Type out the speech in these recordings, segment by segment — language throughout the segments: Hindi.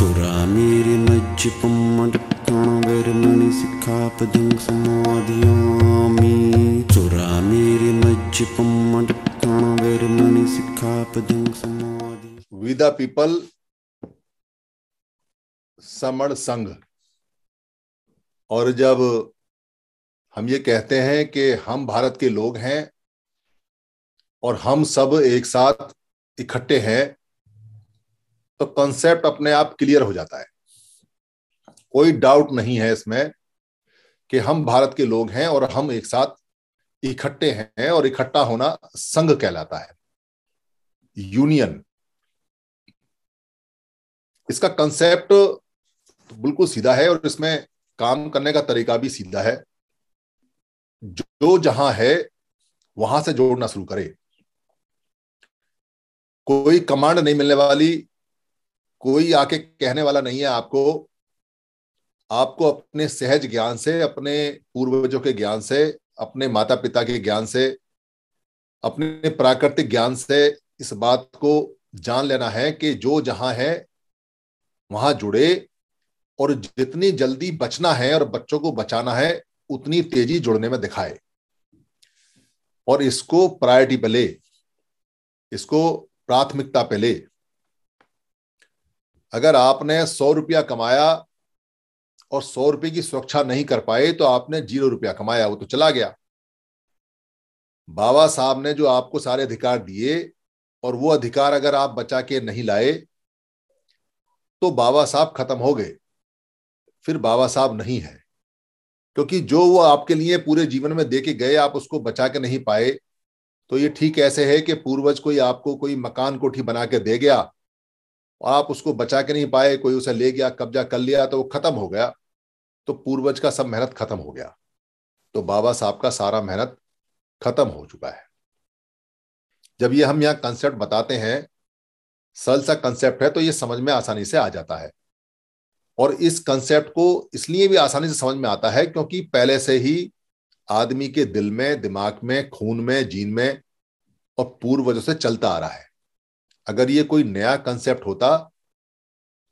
चोरा मेरे मज्ज पम्मण मणि सिखा पदंग समाधियामी चोरा मेरे मज्ज पम्मण मणि सिखा पदंग समाधि विदा पीपल समण संघ और जब हम ये कहते हैं कि हम भारत के लोग हैं और हम सब एक साथ इकट्ठे हैं तो कॉन्सेप्ट अपने आप क्लियर हो जाता है कोई डाउट नहीं है इसमें कि हम भारत के लोग हैं और हम एक साथ इकट्ठे हैं और इकट्ठा होना संघ कहलाता है यूनियन इसका कंसेप्ट बिल्कुल सीधा है और इसमें काम करने का तरीका भी सीधा है जो जहां है वहां से जोड़ना शुरू करे कोई कमांड नहीं मिलने वाली कोई आके कहने वाला नहीं है आपको आपको अपने सहज ज्ञान से अपने पूर्वजों के ज्ञान से अपने माता पिता के ज्ञान से अपने प्राकृतिक ज्ञान से इस बात को जान लेना है कि जो जहां है वहां जुड़े और जितनी जल्दी बचना है और बच्चों को बचाना है उतनी तेजी जुड़ने में दिखाए और इसको प्रायोरिटी पे ले इसको प्राथमिकता पे ले अगर आपने सौ रुपया कमाया और सौ रुपये की सुरक्षा नहीं कर पाए तो आपने जीरो रुपया कमाया वो तो चला गया बाबा साहब ने जो आपको सारे अधिकार दिए और वो अधिकार अगर आप बचा के नहीं लाए तो बाबा साहब खत्म हो गए फिर बाबा साहब नहीं है क्योंकि जो वो आपके लिए पूरे जीवन में दे के गए आप उसको बचा के नहीं पाए तो ये ठीक ऐसे है कि पूर्वज कोई आपको कोई मकान कोठी बना के दे गया और आप उसको बचा के नहीं पाए कोई उसे ले गया कब्जा कर लिया तो वो खत्म हो गया तो पूर्वज का सब मेहनत खत्म हो गया तो बाबा साहब का सारा मेहनत खत्म हो चुका है जब ये हम यहाँ कंसेप्ट बताते हैं सरल सा कंसेप्ट है तो ये समझ में आसानी से आ जाता है और इस कंसेप्ट को इसलिए भी आसानी से समझ में आता है क्योंकि पहले से ही आदमी के दिल में दिमाग में खून में जीन में और पूर्वजों से चलता आ रहा है अगर ये कोई नया कंसेप्ट होता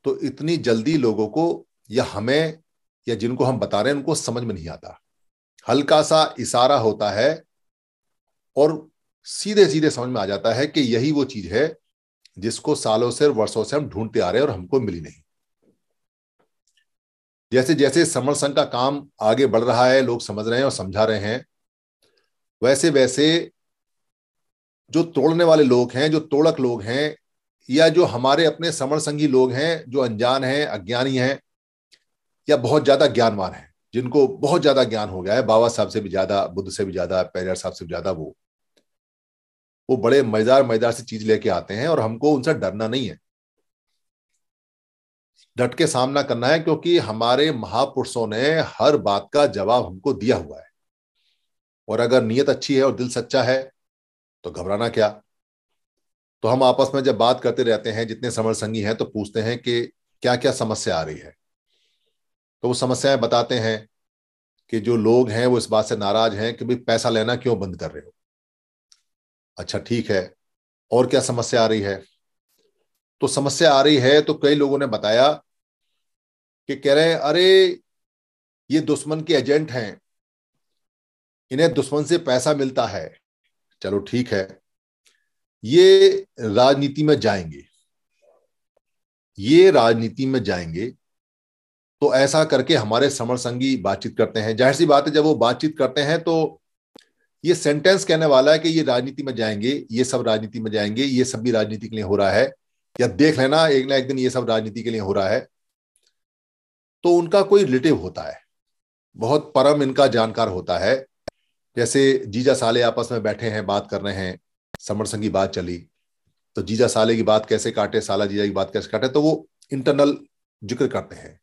तो इतनी जल्दी लोगों को या हमें या जिनको हम बता रहे हैं उनको समझ में नहीं आता हल्का सा इशारा होता है और सीधे सीधे समझ में आ जाता है कि यही वो चीज है जिसको सालों से वर्षों से हम ढूंढते आ रहे हैं और हमको मिली नहीं जैसे जैसे समर संघ का काम आगे बढ़ रहा है लोग समझ रहे हैं और समझा रहे हैं वैसे वैसे जो तोड़ने वाले लोग हैं जो तोड़क लोग हैं या जो हमारे अपने समर संगी लोग हैं जो अनजान हैं अज्ञानी हैं या बहुत ज्यादा ज्ञानवान हैं जिनको बहुत ज्यादा ज्ञान हो गया है बाबा साहब से भी ज्यादा बुद्ध से भी ज्यादा पैरियर साहब से भी ज्यादा वो वो बड़े मजेदार मजेदार से चीज लेके आते हैं और हमको उनसे डरना नहीं है डट के सामना करना है क्योंकि हमारे महापुरुषों ने हर बात का जवाब हमको दिया हुआ है और अगर नीयत अच्छी है और दिल सच्चा है तो घबराना क्या तो हम आपस में जब बात करते रहते हैं जितने समर संगी हैं तो पूछते हैं कि क्या क्या समस्या आ रही है तो वो समस्याएं बताते हैं कि जो लोग हैं वो इस बात से नाराज हैं कि भाई पैसा लेना क्यों बंद कर रहे हो अच्छा ठीक है और क्या समस्या आ रही है तो समस्या आ रही है तो कई लोगों ने बताया कि कह रहे हैं अरे ये दुश्मन के एजेंट हैं इन्हें दुश्मन से पैसा मिलता है चलो ठीक है ये राजनीति में जाएंगे ये राजनीति में जाएंगे तो ऐसा करके हमारे समर संगी बातचीत करते हैं जाहिर सी बात है जब वो बातचीत करते हैं तो ये सेंटेंस कहने वाला है कि ये राजनीति में जाएंगे ये सब राजनीति में जाएंगे ये सब भी राजनीति के लिए हो रहा है या देख लेना एक ना एक दिन ये सब राजनीति के लिए हो रहा है तो उनका कोई रिलेटिव होता है बहुत परम इनका जानकार होता है जैसे जीजा साले आपस में बैठे हैं बात कर रहे हैं समर की बात चली तो जीजा साले की बात कैसे काटे साला जीजा की बात कैसे काटे तो वो इंटरनल जिक्र करते हैं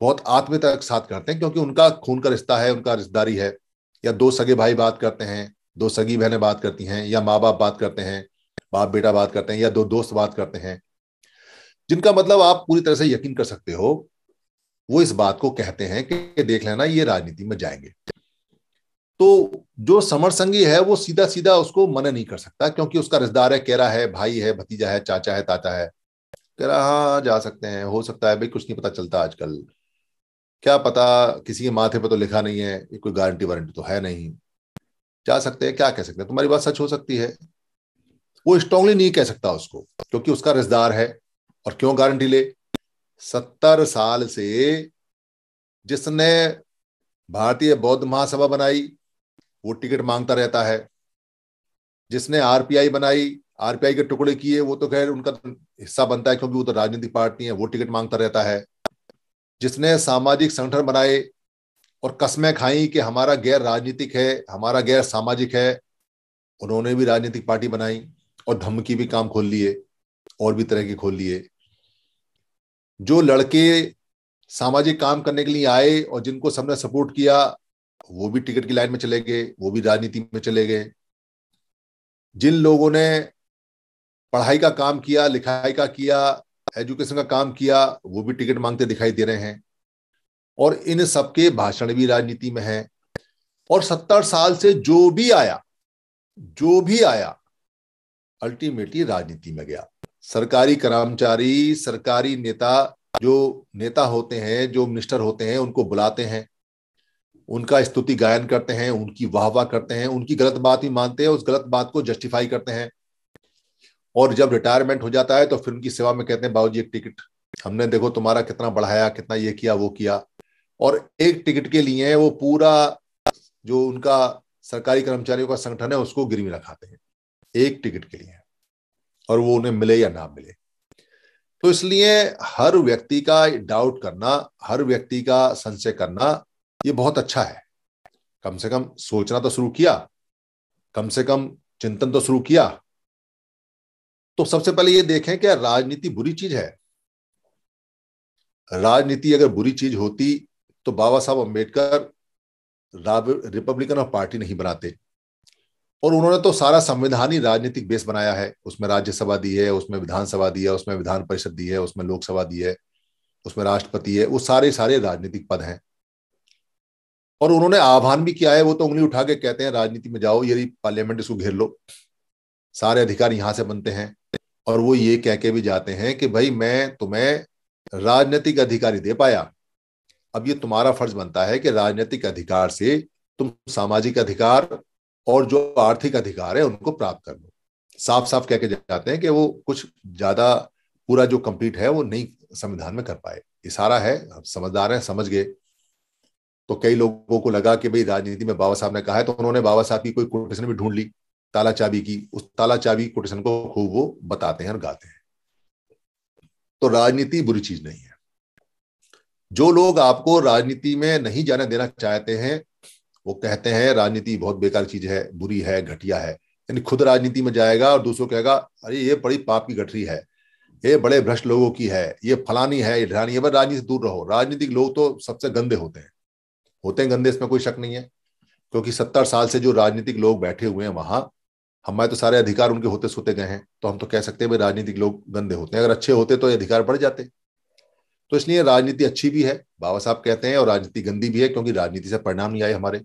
बहुत आत्म तक साथ करते हैं क्योंकि उनका खून का रिश्ता है उनका रिश्तेदारी है या दो सगे भाई बात करते हैं दो सगी बहनें बात करती हैं या माँ बाप बात करते हैं बाप बेटा बात करते हैं या दो दोस्त बात करते हैं जिनका मतलब आप पूरी तरह से यकीन कर सकते हो वो इस बात को कहते हैं कि देख लेना ये राजनीति में जाएंगे तो जो समर संगी है वो सीधा सीधा उसको मन नहीं कर सकता क्योंकि उसका रिश्तेदार है कह है भाई है भतीजा है चाचा है ताता है कह रहा हाँ जा सकते हैं हो सकता है भाई कुछ नहीं पता चलता आजकल क्या पता किसी के माथे पर तो लिखा नहीं है कोई गारंटी वारंटी तो है नहीं जा सकते हैं क्या कह सकते हैं तुम्हारी बात सच हो सकती है वो स्ट्रांगली नहीं कह सकता उसको क्योंकि उसका रिश्तेदार है और क्यों गारंटी ले सत्तर साल से जिसने भारतीय बौद्ध महासभा बनाई वो टिकट मांगता रहता है जिसने आरपीआई बनाई आरपीआई के टुकड़े किए वो तो खैर उनका हिस्सा बनता है क्योंकि वो तो राजनीतिक पार्टी है वो टिकट मांगता रहता है जिसने सामाजिक संगठन बनाए और कस्में खाई कि हमारा गैर राजनीतिक है हमारा गैर सामाजिक है उन्होंने भी राजनीतिक पार्टी बनाई और धमकी भी काम खोल लिए और भी तरह के खोल लिए जो लड़के सामाजिक काम करने के लिए आए और जिनको सबने सपोर्ट किया वो भी टिकट की लाइन में चले गए वो भी राजनीति में चले गए जिन लोगों ने पढ़ाई का काम किया लिखाई का किया एजुकेशन का काम किया वो भी टिकट मांगते दिखाई दे रहे हैं और इन सबके भाषण भी राजनीति में है और सत्तर साल से जो भी आया जो भी आया अल्टीमेटली राजनीति में गया सरकारी कर्मचारी सरकारी नेता जो नेता होते हैं जो मिनिस्टर होते हैं उनको बुलाते हैं उनका स्तुति गायन करते हैं उनकी वाह वाह करते हैं उनकी गलत बात ही मानते हैं उस गलत बात को जस्टिफाई करते हैं और जब रिटायरमेंट हो जाता है तो फिर उनकी सेवा में कहते हैं बाबू जी एक टिकट हमने देखो तुम्हारा कितना बढ़ाया कितना ये किया वो किया और एक टिकट के लिए वो पूरा जो उनका सरकारी कर्मचारियों का संगठन है उसको गिरवी रखाते हैं एक टिकट के लिए और वो उन्हें मिले या ना मिले तो इसलिए हर व्यक्ति का डाउट करना हर व्यक्ति का संशय करना ये बहुत अच्छा है कम से कम सोचना तो शुरू किया कम से कम चिंतन तो शुरू किया तो सबसे पहले ये देखें कि राजनीति बुरी चीज है राजनीति अगर बुरी चीज होती तो बाबा साहब अम्बेडकर रिपब्लिकन ऑफ पार्टी नहीं बनाते और उन्होंने तो सारा संविधानी राजनीतिक बेस बनाया है उसमें राज्यसभा दी है उसमें विधानसभा दी है उसमें विधान परिषद दी है उसमें लोकसभा दी है उसमें राष्ट्रपति है वो सारे सारे राजनीतिक पद हैं और उन्होंने आह्वान भी किया है वो तो उंगली उठा के कहते हैं राजनीति में जाओ यदि पार्लियामेंट इसको घेर लो सारे अधिकार यहां से बनते हैं और वो ये कह के भी जाते हैं कि भाई मैं तुम्हें राजनीतिक अधिकारी दे पाया अब ये तुम्हारा फर्ज बनता है कि राजनीतिक अधिकार से तुम सामाजिक अधिकार और जो आर्थिक अधिकार है उनको प्राप्त कर लो साफ साफ कह के जाते हैं कि वो कुछ ज्यादा पूरा जो कंप्लीट है वो नहीं संविधान में कर पाए इशारा है समझदार है समझ गए तो कई लोगों को लगा कि भाई राजनीति में बाबा साहब ने कहा है तो उन्होंने बाबा साहब की कोई कोटेशन भी ढूंढ ली ताला चाबी की उस ताला चाबी कोटेशन को खूब वो बताते हैं और गाते हैं तो राजनीति बुरी चीज नहीं है जो लोग आपको राजनीति में नहीं जाने देना चाहते हैं वो कहते हैं राजनीति बहुत बेकार चीज है बुरी है घटिया है यानी खुद राजनीति में जाएगा और दूसरों कहेगा अरे ये बड़ी पाप की गठरी है ये बड़े भ्रष्ट लोगों की है ये फलानी है ये ढलानी है पर राजनीति दूर रहो राजनीतिक लोग तो सबसे गंदे होते हैं होते हैं गंदे इसमें कोई शक नहीं है क्योंकि सत्तर साल से जो राजनीतिक लोग बैठे हुए हैं वहां हमारे तो सारे अधिकार उनके होते सोते गए हैं तो हम तो कह सकते हैं भाई राजनीतिक लोग गंदे होते हैं अगर अच्छे होते तो ये अधिकार बढ़ जाते तो इसलिए राजनीति अच्छी भी है बाबा साहब कहते हैं और राजनीति गंदी भी है क्योंकि राजनीति से परिणाम नहीं आए हमारे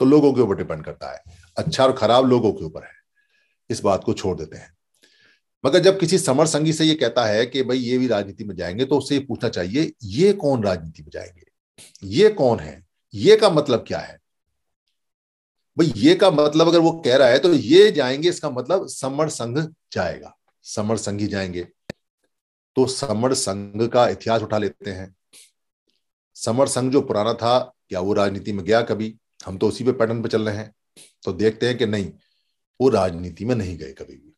तो लोगों के ऊपर डिपेंड करता है अच्छा और खराब लोगों के ऊपर है इस बात को छोड़ देते हैं मगर जब किसी समर संगी से ये कहता है कि भाई ये भी राजनीति में जाएंगे तो उससे ये पूछना चाहिए ये कौन राजनीति में जाएंगे ये कौन है ये का मतलब क्या है भाई ये का मतलब अगर वो कह रहा है तो ये जाएंगे इसका मतलब समर संघ जाएगा समर संघ ही जाएंगे तो समर संघ का इतिहास उठा लेते हैं समर संघ जो पुराना था क्या वो राजनीति में गया कभी हम तो उसी पे पैटर्न पे चल रहे हैं तो देखते हैं कि नहीं वो राजनीति में नहीं गए कभी भी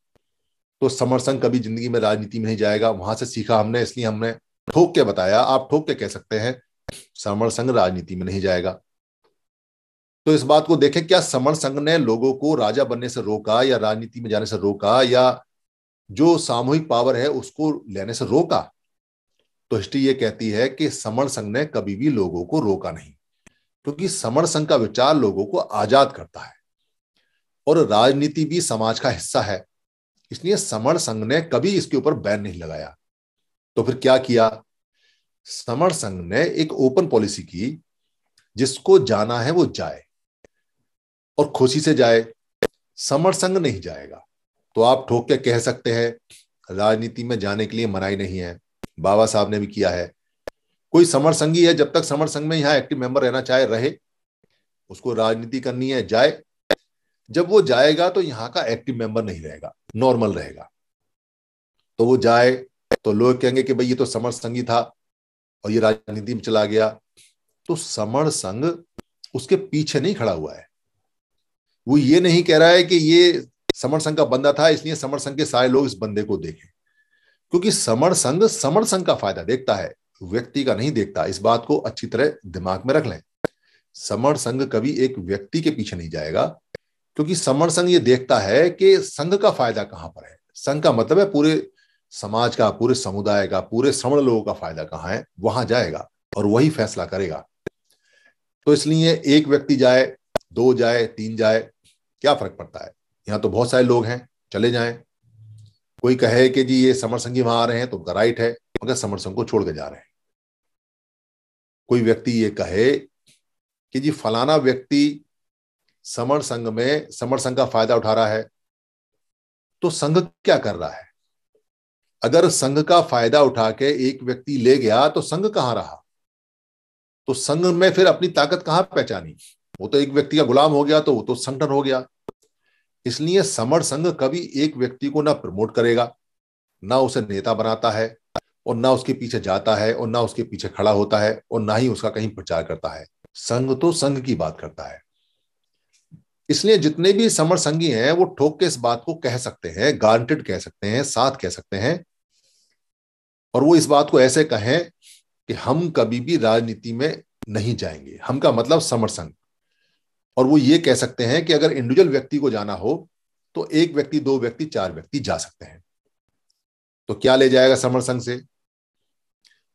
तो समर संघ कभी जिंदगी में राजनीति में नहीं जाएगा वहां से सीखा हमने इसलिए हमने ठोक के बताया आप ठोक के कह सकते हैं समण संघ राजनीति में नहीं जाएगा तो इस बात को देखें क्या समण संघ ने लोगों को राजा बनने से रोका या राजनीति में जाने से रोका या जो सामूहिक पावर है उसको लेने से रोका तो हिस्ट्री ये कहती है कि समण संघ ने कभी भी लोगों को रोका नहीं क्योंकि समण संघ का विचार लोगों को आजाद करता है और राजनीति भी समाज का हिस्सा है इसलिए समण संघ ने कभी इसके ऊपर बैन नहीं लगाया तो फिर क्या किया समर संघ ने एक ओपन पॉलिसी की जिसको जाना है वो जाए और खुशी से जाए समर संघ नहीं जाएगा तो आप ठोक के कह सकते हैं राजनीति में जाने के लिए मनाई नहीं है बाबा साहब ने भी किया है कोई समर संघी है जब तक समर संघ में यहां एक्टिव मेंबर रहना चाहे रहे उसको राजनीति करनी है जाए जब वो जाएगा तो यहां का एक्टिव मेंबर नहीं रहेगा नॉर्मल रहेगा तो वो जाए तो लोग कहेंगे कि भाई ये तो समर संघी था और ये राजनीति में चला गया तो समण संघ उसके पीछे नहीं खड़ा हुआ है वो ये नहीं कह रहा है कि ये समर संघ का बंदा था इसलिए समर संघ के सारे लोग इस बंदे को देखें क्योंकि समर संघ समर संघ का फायदा देखता है व्यक्ति का नहीं देखता इस बात को अच्छी तरह दिमाग में रख लें समर संघ कभी एक व्यक्ति के पीछे नहीं जाएगा क्योंकि समर संघ ये देखता है कि संघ का फायदा कहां पर है संघ का मतलब है पूरे समाज का पूरे समुदाय का पूरे श्रवण लोगों का फायदा कहाँ है वहां जाएगा और वही फैसला करेगा तो इसलिए एक व्यक्ति जाए दो जाए तीन जाए क्या फर्क पड़ता है यहाँ तो बहुत सारे लोग हैं चले जाए कोई कहे कि जी ये समर संघी वहां आ रहे हैं तो उनका राइट है मगर समर संघ को छोड़ के जा रहे हैं कोई व्यक्ति ये कहे कि जी फलाना व्यक्ति समर संघ में समर संघ का फायदा उठा रहा है तो संघ क्या कर रहा है अगर संघ का फायदा उठा के एक व्यक्ति ले गया तो संघ कहां रहा तो संघ में फिर अपनी ताकत कहां पहचानी वो तो एक व्यक्ति का गुलाम हो गया तो वो तो संगठन हो गया इसलिए समर संघ कभी एक व्यक्ति को ना प्रमोट करेगा ना उसे नेता बनाता है और ना उसके पीछे जाता है और ना उसके पीछे खड़ा होता है और ना ही उसका कहीं प्रचार करता है संघ तो संघ की बात करता है इसलिए जितने भी समर संगी हैं वो ठोक के इस बात को कह सकते हैं गारंटेड कह सकते हैं साथ कह सकते हैं और वो इस बात को ऐसे कहें कि हम कभी भी राजनीति में नहीं जाएंगे हम का मतलब समर संघ और वो ये कह सकते हैं कि अगर इंडिविजुअल व्यक्ति को जाना हो तो एक व्यक्ति दो व्यक्ति चार व्यक्ति जा सकते हैं तो क्या ले जाएगा समर संघ से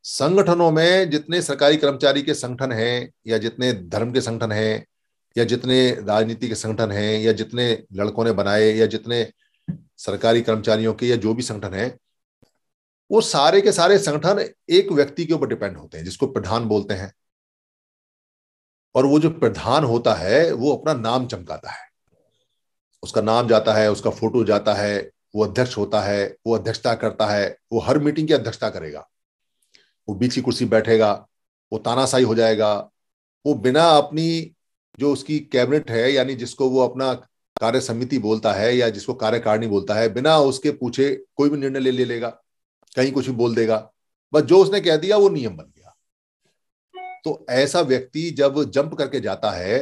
संगठनों में जितने सरकारी कर्मचारी के संगठन हैं या जितने धर्म के संगठन हैं या जितने राजनीति के संगठन हैं या जितने लड़कों ने बनाए या जितने सरकारी कर्मचारियों के या जो भी संगठन है वो सारे के सारे संगठन एक व्यक्ति के ऊपर डिपेंड होते हैं जिसको प्रधान बोलते हैं और वो जो प्रधान होता है वो अपना नाम चमकाता है उसका नाम जाता है उसका फोटो जाता है वो अध्यक्ष होता है वो अध्यक्षता करता है वो हर मीटिंग की अध्यक्षता करेगा वो बीच की कुर्सी बैठेगा वो तानाशाही हो जाएगा वो बिना अपनी जो उसकी कैबिनेट है यानी जिसको वो अपना कार्य समिति बोलता है या जिसको कार्यकारिणी बोलता है बिना उसके पूछे कोई भी निर्णय ले, ले लेगा कहीं कुछ भी बोल देगा बस जो उसने कह दिया वो नियम बन गया तो ऐसा व्यक्ति जब जंप करके जाता है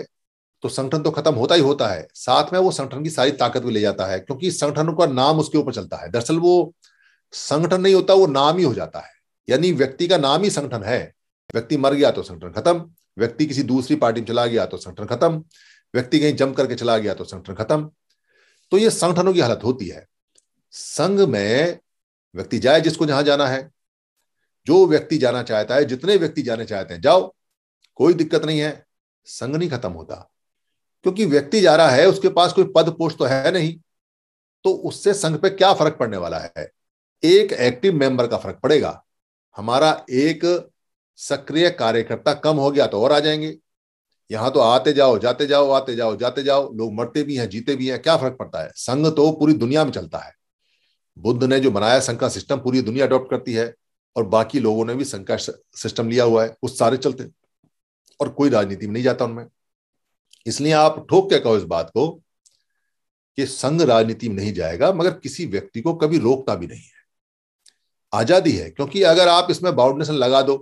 तो संगठन तो खत्म होता ही होता है साथ में वो संगठन की सारी ताकत भी ले जाता है क्योंकि संगठन का नाम उसके ऊपर चलता है दरअसल वो संगठन नहीं होता वो नाम ही हो जाता है यानी व्यक्ति का नाम ही संगठन है व्यक्ति मर गया तो संगठन खत्म व्यक्ति किसी दूसरी पार्टी में चला गया तो संगठन खत्म व्यक्ति कहीं जम करके चला गया तो संगठन खत्म तो ये संगठनों की हालत होती है संघ में व्यक्ति जाए जिसको जहां जाना है जो व्यक्ति जाना चाहता है जितने व्यक्ति जाने चाहते हैं जाओ कोई दिक्कत नहीं है संघ नहीं खत्म होता क्योंकि व्यक्ति जा रहा है उसके पास कोई पद पोष तो है नहीं तो उससे संघ पे क्या फर्क पड़ने वाला है एक एक्टिव मेंबर का फर्क पड़ेगा हमारा एक सक्रिय कार्यकर्ता कम हो गया तो और आ जाएंगे यहां तो आते जाओ जाते जाओ आते जाओ जाते जाओ लोग मरते भी हैं जीते भी हैं क्या फर्क पड़ता है संघ तो पूरी दुनिया में चलता है बुद्ध ने जो बनाया संघ का सिस्टम पूरी दुनिया अडॉप्ट करती है और बाकी लोगों ने भी संघ का सिस्टम लिया हुआ है उस सारे चलते और कोई राजनीति में नहीं जाता उनमें इसलिए आप ठोक के कहो इस बात को कि संघ राजनीति में नहीं जाएगा मगर किसी व्यक्ति को कभी रोकता भी नहीं है आजादी है क्योंकि अगर आप इसमें बाउंडेशन लगा दो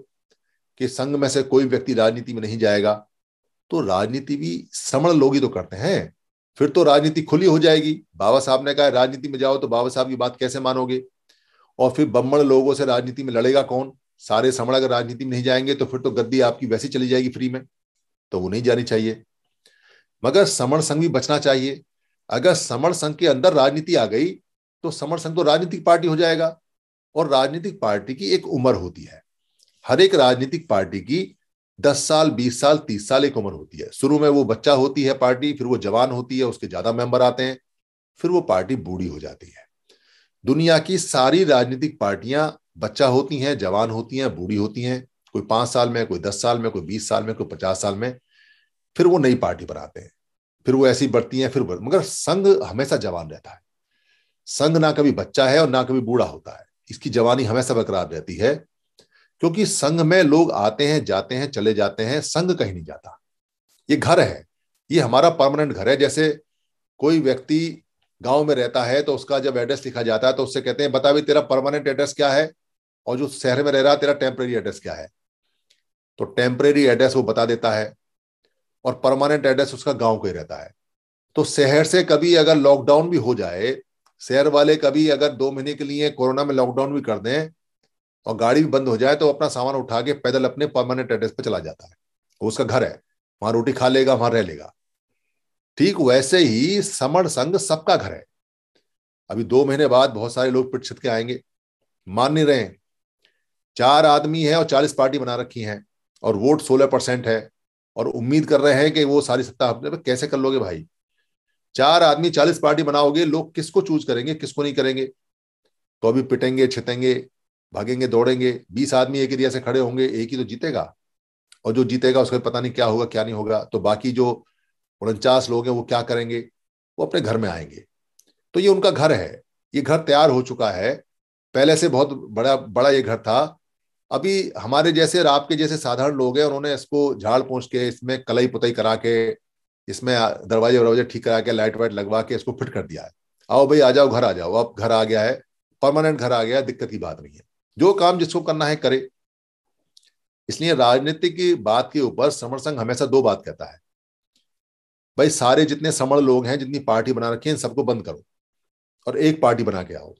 कि संघ में से कोई व्यक्ति राजनीति में नहीं जाएगा तो राजनीति भी समण लोग ही तो करते हैं फिर तो राजनीति खुली हो जाएगी बाबा साहब ने कहा राजनीति में जाओ तो बाबा साहब की बात कैसे मानोगे और फिर बम्बण लोगों से राजनीति में लड़ेगा कौन सारे समण अगर राजनीति में नहीं जाएंगे तो फिर तो गद्दी आपकी वैसी चली जाएगी फ्री में तो वो नहीं जानी चाहिए मगर समण संघ भी बचना चाहिए अगर समण संघ के अंदर राजनीति आ गई तो समण संघ तो राजनीतिक पार्टी हो जाएगा और राजनीतिक पार्टी की एक उम्र होती है हर एक राजनीतिक पार्टी की दस साल बीस साल तीस साल एक उम्र होती है शुरू में वो बच्चा होती है पार्टी फिर वो जवान होती है उसके ज्यादा मेंबर आते हैं फिर वो पार्टी बूढ़ी हो जाती है दुनिया की सारी राजनीतिक पार्टियां बच्चा होती हैं जवान होती हैं बूढ़ी होती हैं कोई पांच साल में कोई दस साल में कोई बीस साल में कोई पचास साल में फिर वो नई पार्टी बनाते हैं फिर वो ऐसी बढ़ती हैं फिर मगर संघ हमेशा जवान रहता है संघ ना कभी बच्चा है और ना कभी बूढ़ा होता है इसकी जवानी हमेशा बरकरार रहती है क्योंकि संघ में लोग आते हैं जाते हैं चले जाते हैं संघ कहीं नहीं जाता ये घर है ये हमारा परमानेंट घर है जैसे कोई व्यक्ति गांव में रहता है तो उसका जब एड्रेस लिखा जाता है तो उससे कहते हैं बता भी तेरा परमानेंट एड्रेस क्या है और जो शहर में रह रहा है तेरा टेम्परेरी एड्रेस क्या है तो टेम्परेरी एड्रेस वो बता देता है और परमानेंट एड्रेस उसका गांव का ही रहता है तो शहर से कभी अगर लॉकडाउन भी हो जाए शहर वाले कभी अगर दो महीने के लिए कोरोना में लॉकडाउन भी कर दें और गाड़ी भी बंद हो जाए तो अपना सामान उठा के पैदल अपने परमानेंट एड्रेस पर चला जाता है वो उसका घर है वहां रोटी खा लेगा वहां रह लेगा ठीक वैसे ही समण संघ सबका घर है अभी दो महीने बाद बहुत सारे लोग पिट छिट के आएंगे मान नहीं रहे चार आदमी है और चालीस पार्टी बना रखी हैं और वोट सोलह परसेंट है और उम्मीद कर रहे हैं कि वो सारी सत्ता अपने कैसे कर लोगे भाई चार आदमी चालीस पार्टी बनाओगे लोग किसको चूज करेंगे किसको नहीं करेंगे तो अभी पिटेंगे छितेंगे भागेंगे दौड़ेंगे बीस आदमी एक एरिया से खड़े होंगे एक ही तो जीतेगा और जो जीतेगा उसका पता नहीं क्या होगा क्या नहीं होगा तो बाकी जो उनचास लोग हैं वो क्या करेंगे वो अपने घर में आएंगे तो ये उनका घर है ये घर तैयार हो चुका है पहले से बहुत बड़ा बड़ा ये घर था अभी हमारे जैसे और आपके जैसे साधारण लोग हैं उन्होंने इसको झाड़ पहुँच के इसमें कलई पुतई करा के इसमें दरवाजे वरवाजे ठीक करा के लाइट वाइट लगवा के इसको फिट कर दिया है आओ भाई आ जाओ घर आ जाओ अब घर आ गया है परमानेंट घर आ गया दिक्कत की बात नहीं है जो काम जिसको करना है करे इसलिए राजनीति की बात के ऊपर श्रमण संघ हमेशा दो बात कहता है भाई सारे जितने समण लोग हैं जितनी पार्टी बना रखी है सबको बंद करो और एक पार्टी बना के आओ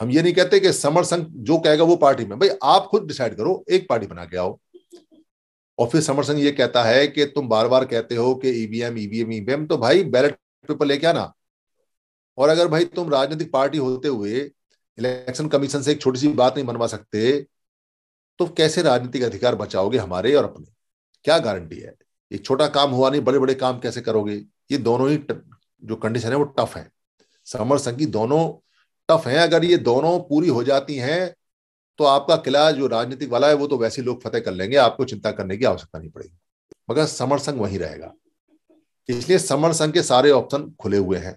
हम ये नहीं कहते कि समर संघ जो कहेगा वो पार्टी में भाई आप खुद डिसाइड करो एक पार्टी बना के आओ और फिर समर संघ ये कहता है कि तुम बार बार कहते हो कि ईवीएम ईवीएम ईवीएम तो भाई बैलेट पेपर लेके आना और अगर भाई तुम राजनीतिक पार्टी होते हुए इलेक्शन कमीशन से एक छोटी सी बात नहीं बनवा सकते तो कैसे राजनीतिक अधिकार बचाओगे हमारे और अपने क्या गारंटी है एक छोटा काम हुआ नहीं बड़े बड़े काम कैसे करोगे ये दोनों ही त, जो कंडीशन है वो टफ है समर संघ की दोनों टफ है अगर ये दोनों पूरी हो जाती है तो आपका किला जो राजनीतिक वाला है वो तो वैसे लोग फतेह कर लेंगे आपको चिंता करने की आवश्यकता नहीं पड़ेगी मगर समर संघ वही रहेगा इसलिए समर संघ के सारे ऑप्शन खुले हुए हैं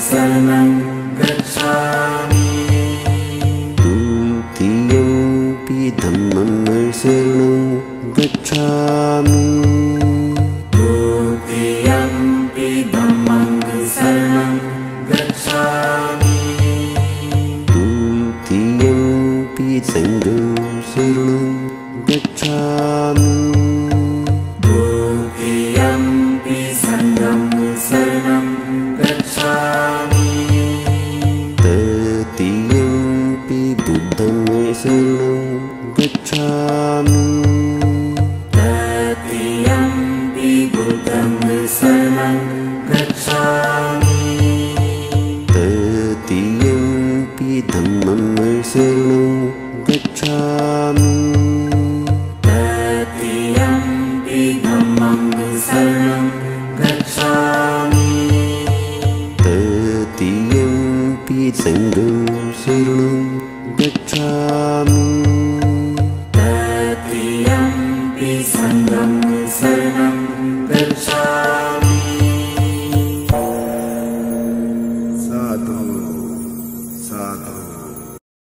Salman.